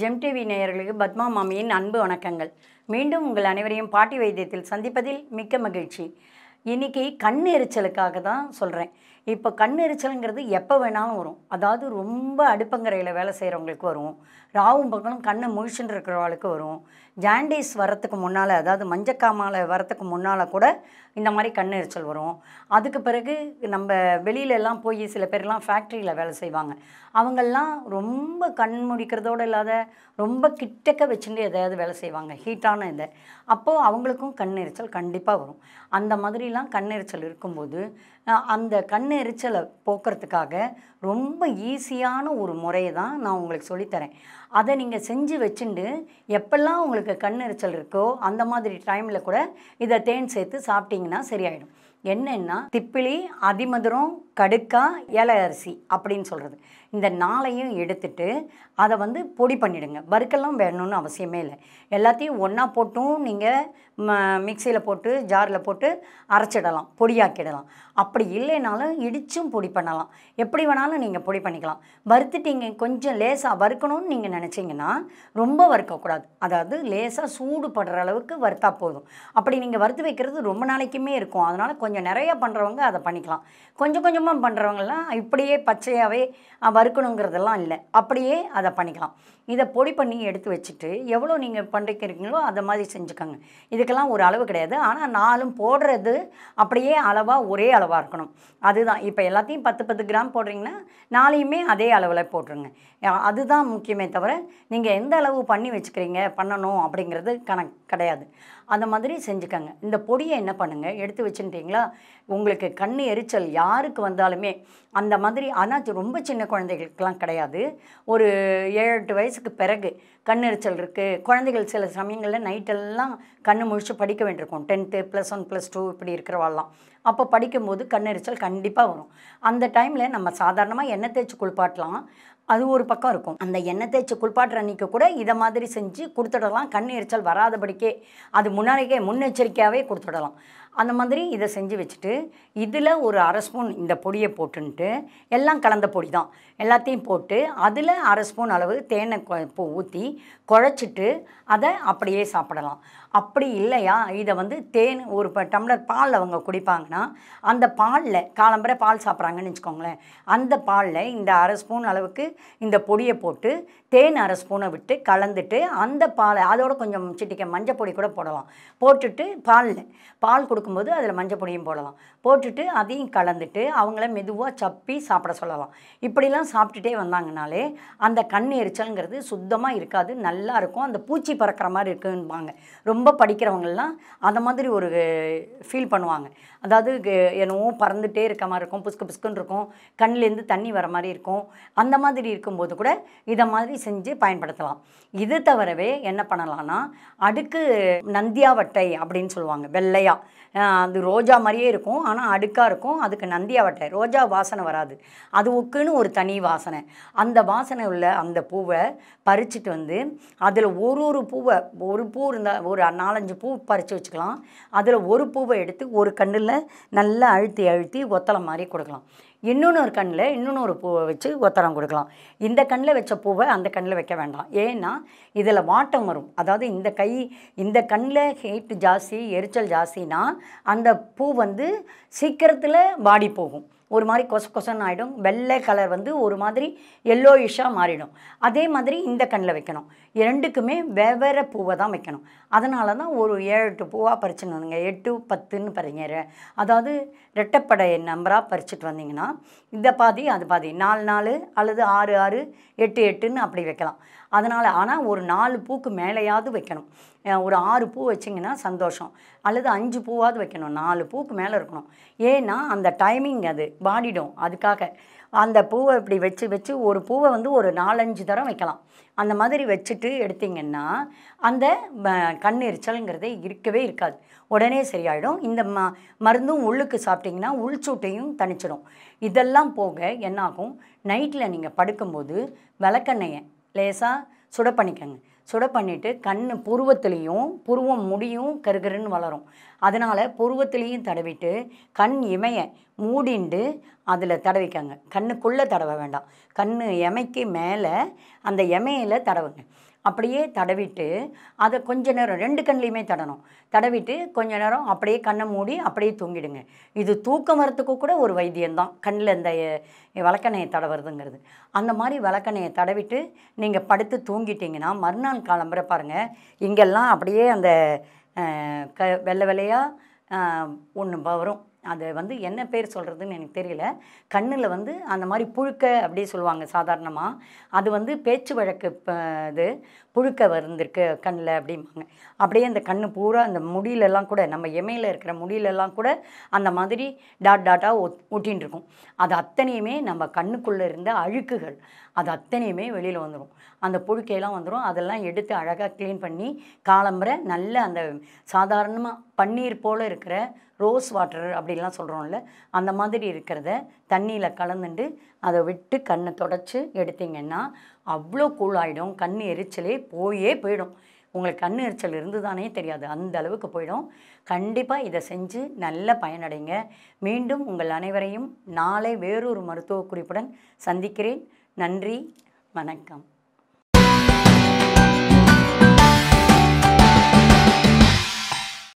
GeM TV நேயர்களுக்கு பத்மா மாமியின் அன்பு வணக்கங்கள் மீண்டும் உங்கள் அனைவரையும் பாட்டி வைத்தியத்தில் சந்திப்பதில் மிக்க மகிழ்ச்சி இன்றைக்கி கண் எரிச்சலுக்காக தான் சொல்கிறேன் இப்போ கண் எரிச்சலுங்கிறது எப்போ வேணாலும் வரும் அதாவது ரொம்ப அடுப்பங்கரையில் வேலை செய்கிறவங்களுக்கு வரும் ராவும் பக்கமும் கண்ணை முழிச்சுட்டு இருக்கிறவங்களுக்கு வரும் ஜாண்டிஸ் வரத்துக்கு முன்னால் அதாவது மஞ்சக்காமால் வரத்துக்கு முன்னால் கூட இந்த மாதிரி கண் எரிச்சல் வரும் அதுக்கு பிறகு நம்ம வெளியிலலாம் போய் சில பேர்லாம் ஃபேக்ட்ரியில் வேலை செய்வாங்க அவங்கெல்லாம் ரொம்ப கண் முடிக்கிறதோடு இல்லாத ரொம்ப கிட்டக்க வச்சுட்டு எதையாவது வேலை செய்வாங்க ஹீட்டான இதை அப்போது அவங்களுக்கும் கண் எரிச்சல் கண்டிப்பாக வரும் அந்த மாதிரிலாம் கண் எரிச்சல் இருக்கும்போது அந்த கண் எரிச்சலை போக்குறதுக்காக ரொம்ப ஈஸியான ஒரு முறையை தான் நான் உங்களுக்கு சொல்லித்தரேன் அதை நீங்கள் செஞ்சு வச்சுட்டு எப்பெல்லாம் உங்களுக்கு கண் எரிச்சல் இருக்கோ அந்த மாதிரி டைமில் கூட இதை தேன் சேர்த்து சாப்பிட்டிங்கன்னா சரியாயிடும் என்னென்னா திப்பிலி அதிமதுரம் கடுக்கா இலை அரிசி அப்படின்னு சொல்கிறது இந்த நாளையும் எடுத்துட்டு அதை வந்து பொடி பண்ணிவிடுங்க வறுக்கெல்லாம் வேணும்னு அவசியமே இல்லை எல்லாத்தையும் ஒன்றா போட்டும் நீங்கள் மிக்சியில் போட்டு ஜாரில் போட்டு அரைச்சிடலாம் பொடியாக்கிடலாம் அப்படி இல்லைனாலும் இடித்தும் பொடி பண்ணலாம் எப்படி வேணாலும் நீங்கள் பொடி பண்ணிக்கலாம் வறுத்துட்டீங்க கொஞ்சம் லேசாக வறுக்கணும்னு நீங்கள் நினச்சிங்கன்னா ரொம்ப வறுக்கக்கூடாது அதாவது லேசாக சூடு படுற அளவுக்கு வறுத்தா போதும் அப்படி நீங்கள் வறுத்து வைக்கிறது ரொம்ப நாளைக்குமே இருக்கும் அதனால் கொஞ்சம் நிறையா பண்ணுறவங்க அதை பண்ணிக்கலாம் கொஞ்சம் கொஞ்சமாக பண்ணுறவங்கலாம் இப்படியே பச்சையாகவே வறுக்கணுங்கிறதெல்லாம் இல்லை அப்படியே அதை பண்ணிக்கலாம் இதை பொடி பண்ணி எடுத்து வச்சுட்டு எவ்வளோ நீங்கள் பண்ணிக்கிறீங்களோ அதை மாதிரி செஞ்சுக்கோங்க இது இதுக்கெல்லாம் ஒரு அளவு கிடையாது ஆனால் நாலும் போடுறது அப்படியே அளவாக ஒரே அளவாக இருக்கணும் அதுதான் இப்போ எல்லாத்தையும் பத்து பத்து கிராம் போடுறீங்கன்னா நாளையுமே அதே அளவில் போட்டுருங்க அதுதான் முக்கியமே தவிர நீங்கள் எந்த அளவு பண்ணி வச்சுக்கிறீங்க பண்ணணும் அப்படிங்கிறது கணக்கு கிடையாது அந்த மாதிரி செஞ்சுக்கோங்க இந்த பொடியை என்ன பண்ணுங்கள் எடுத்து வச்சுட்டீங்களா உங்களுக்கு கண் எரிச்சல் யாருக்கு வந்தாலுமே அந்த மாதிரி ஆனால் ரொம்ப சின்ன குழந்தைகளுக்கெல்லாம் கிடையாது ஒரு ஏழு எட்டு வயசுக்கு பிறகு கண் எரிச்சல் இருக்குது குழந்தைகள் சில சமயங்களில் நைட்டெல்லாம் கண் முடிச்சு படிக்க வேண்டியிருக்கும் tenth plus one plus two இப்படி இருக்கிறவாள்லாம் அப்போ படிக்கும்போது கண்ணெரிச்சல் கண்டிப்பாக வரும் அந்த டைமில் நம்ம சாதாரணமாக எண்ணெய் தேய்ச்சி குளிப்பாட்டலாம் அது ஒரு பக்கம் இருக்கும் அந்த எண்ணெய் தேய்ச்சி குளிப்பாட்டுற அன்றைக்கி கூட இதை மாதிரி செஞ்சு கொடுத்துடலாம் கண் எரிச்சல் வராதபடிக்கே அது முன்னாடிக்கே முன்னெச்சரிக்கையாகவே கொடுத்துடலாம் அந்த மாதிரி இதை செஞ்சு வச்சுட்டு இதில் ஒரு அரை ஸ்பூன் இந்த பொடியை போட்டுன்ட்டு எல்லாம் கலந்த பொடி தான் எல்லாத்தையும் போட்டு அதில் அரை ஸ்பூன் அளவு தேனை கொ ஊற்றி குழச்சிட்டு அதை அப்படியே சாப்பிடலாம் அப்படி இல்லையா இதை வந்து தேன் ஒரு டம்ளர் பால் அவங்க குடிப்பாங்க அப்படின்னா அந்த பாலில் காலம்பரை பால் சாப்பிட்றாங்கன்னு வச்சுக்கோங்களேன் அந்த பாலில் இந்த அரை ஸ்பூன் அளவுக்கு இந்த பொடியை போட்டு தேன் அரை ஸ்பூனை விட்டு கலந்துட்டு அந்த பாலை அதோட கொஞ்சம் சிட்டிக்க மஞ்சள் பொடி கூட போடலாம் போட்டுட்டு பாலில் பால் கொடுக்கும்போது அதில் மஞ்சள் பொடியும் போடலாம் போட்டுட்டு அதையும் கலந்துட்டு அவங்கள மெதுவாக சப்பி சாப்பிட சொல்லலாம் இப்படிலாம் சாப்பிட்டுட்டே வந்தாங்கனாலே அந்த கண் எரிச்சல்ங்கிறது சுத்தமாக இருக்காது நல்லா இருக்கும் அந்த பூச்சி பறக்கிற மாதிரி இருக்குன்னு ரொம்ப படிக்கிறவங்கெல்லாம் அந்த மாதிரி ஒரு ஃபீல் பண்ணுவாங்க அதாவது அதாவது என்னவோ பறந்துகிட்டே இருக்க மாதிரி இருக்கும் புஸ்கு புஸ்குன்னு இருக்கும் கண்ணிலேருந்து தண்ணி வர மாதிரி இருக்கும் அந்த மாதிரி இருக்கும்போது கூட இதை மாதிரி செஞ்சு பயன்படுத்தலாம் இது தவிரவே என்ன பண்ணலான்னா அடுக்கு நந்தியாவட்டை அப்படின்னு சொல்லுவாங்க வெள்ளையாக அது ரோஜா மாதிரியே இருக்கும் ஆனால் அடுக்காக இருக்கும் அதுக்கு நந்தியாவட்டை ரோஜா வாசனை வராது அது ஒக்குன்னு ஒரு தனி வாசனை அந்த வாசனை உள்ள அந்த பூவை பறிச்சுட்டு வந்து அதில் ஒரு ஒரு பூவை ஒரு பூ இருந்தால் ஒரு நாலஞ்சு பூ பறித்து வச்சுக்கலாம் அதில் ஒரு பூவை எடுத்து ஒரு கண்ணில் நல்லா அழுத்தி அழுத்தி ஒத்தளம் மாதிரி கொடுக்கலாம் இன்னொன்று ஒரு கண்ணில் இன்னொன்று ஒரு பூவை வச்சு ஒத்தரம் கொடுக்கலாம் இந்த கண்ணில் வச்ச பூவை அந்த கண்ணில் வைக்க வேண்டாம் ஏன்னா இதில் வாட்டம் வரும் அதாவது இந்த கை இந்த கண்ணில் ஹீட்டு ஜாஸ்தி எரிச்சல் ஜாஸ்தினா அந்த பூ வந்து சீக்கிரத்தில் வாடி போகும் ஒரு மாதிரி கொச கொசன்னு ஆகிடும் வெள்ளை கலர் வந்து ஒரு மாதிரி எல்லோயிஷாக மாறிடும் அதே மாதிரி இந்த கண்ணில் வைக்கணும் ரெண்டுக்குமே வெவ்வேறு பூவை தான் வைக்கணும் அதனால தான் ஒரு ஏழு எட்டு பூவாக பறிச்சுன்னு வந்தீங்க எட்டு பத்துன்னு பறிங்க அதாவது ரெட்டப்படை நம்பராக பறிச்சுட்டு வந்தீங்கன்னா இந்த பாதி அது பாதி நாலு நாலு அல்லது ஆறு ஆறு எட்டு எட்டுன்னு அப்படி வைக்கலாம் அதனால் ஆனால் ஒரு நாலு பூக்கு மேலேயாவது வைக்கணும் ஒரு ஆறு பூ வச்சிங்கன்னா சந்தோஷம் அல்லது அஞ்சு பூவாவது வைக்கணும் நாலு பூக்கு மேலே இருக்கணும் ஏன்னா அந்த டைமிங் அது பாடிடும் அதுக்காக அந்த பூவை இப்படி வச்சு வச்சு ஒரு பூவை வந்து ஒரு நாலஞ்சு தரம் வைக்கலாம் அந்த மாதிரி வச்சுட்டு எடுத்திங்கன்னா அந்த கண் எரிச்சல்ங்கிறதே இருக்கவே இருக்காது உடனே சரியாயிடும் இந்த ம மருந்தும் உள்ளுக்கு சாப்பிட்டிங்கன்னா உள்சூட்டையும் தணிச்சிடும் இதெல்லாம் போக என்னாகும் நைட்டில் நீங்கள் படுக்கும்போது விளக்கெண்ணெயை லேசாக சுட பண்ணிக்கோங்க சுட பண்ணிவிட்டு கண் புருவத்துலேயும் புருவம் முடியும் கருகருன்னு வளரும் அதனால் புருவத்துலேயும் தடவிட்டு கண் இமையை மூடிண்டு அதில் தடவிக்கங்க கண்ணுக்குள்ளே தடவ வேண்டாம் கண் எமைக்கு மேலே அந்த எமையில் தடவுங்க அப்படியே தடவிட்டு அதை கொஞ்ச நேரம் ரெண்டு கண்லேயுமே தடணும் தடவிட்டு கொஞ்ச நேரம் அப்படியே கண்ணை மூடி அப்படியே தூங்கிடுங்க இது தூக்கம் வரத்துக்கு கூட ஒரு வைத்தியம்தான் கண்ணில் இந்த விளக்கணையை தடவுறதுங்கிறது அந்த மாதிரி விளக்கணையை தடவிட்டு நீங்கள் படுத்து தூங்கிட்டிங்கன்னா மறுநாள் காலம்புரை பாருங்கள் இங்கெல்லாம் அப்படியே அந்த க வெள்ளை வெள்ளையாக ஒன்று வரும் அதை வந்து என்ன பேர் சொல்கிறதுன்னு எனக்கு தெரியல கண்ணில் வந்து அந்த மாதிரி புழுக்க அப்படியே சொல்லுவாங்க சாதாரணமாக அது வந்து பேச்சு வழக்கு இது புழுக்க வந்திருக்கு கண்ணில் அப்படிம்பாங்க அப்படியே அந்த கண் பூரா அந்த முடியிலெல்லாம் கூட நம்ம எமையில் இருக்கிற முடியிலெல்லாம் கூட அந்த மாதிரி டாட் டாட்டாக ஒத் ஒட்டின்னு இருக்கும் அது அத்தனையுமே நம்ம கண்ணுக்குள்ளே இருந்த அழுக்குகள் அது அத்தனையுமே வெளியில் வந்துடும் அந்த புழுக்கையெல்லாம் வந்துடும் அதெல்லாம் எடுத்து அழகாக க்ளீன் பண்ணி காலம்புற நல்ல அந்த சாதாரணமாக பன்னீர் போல் இருக்கிற ரோஸ் வாட்டர் அப்படிலாம் சொல்கிறோம்ல அந்த மாதிரி இருக்கிறத தண்ணியில் கலந்துட்டு அதை விட்டு கண்ணை தொடச்சி எடுத்திங்கன்னா அவ்வளோ கூல் ஆகிடும் கண் எரிச்சலே போயே போயிடும் உங்களுக்கு கண் எரிச்சல் இருந்துதானே தெரியாது அந்த அளவுக்கு போயிடும் கண்டிப்பாக இதை செஞ்சு நல்ல பயனடைங்க மீண்டும் உங்கள் அனைவரையும் நாளை வேறொரு மருத்துவ குறிப்புடன் சந்திக்கிறேன் நன்றி வணக்கம்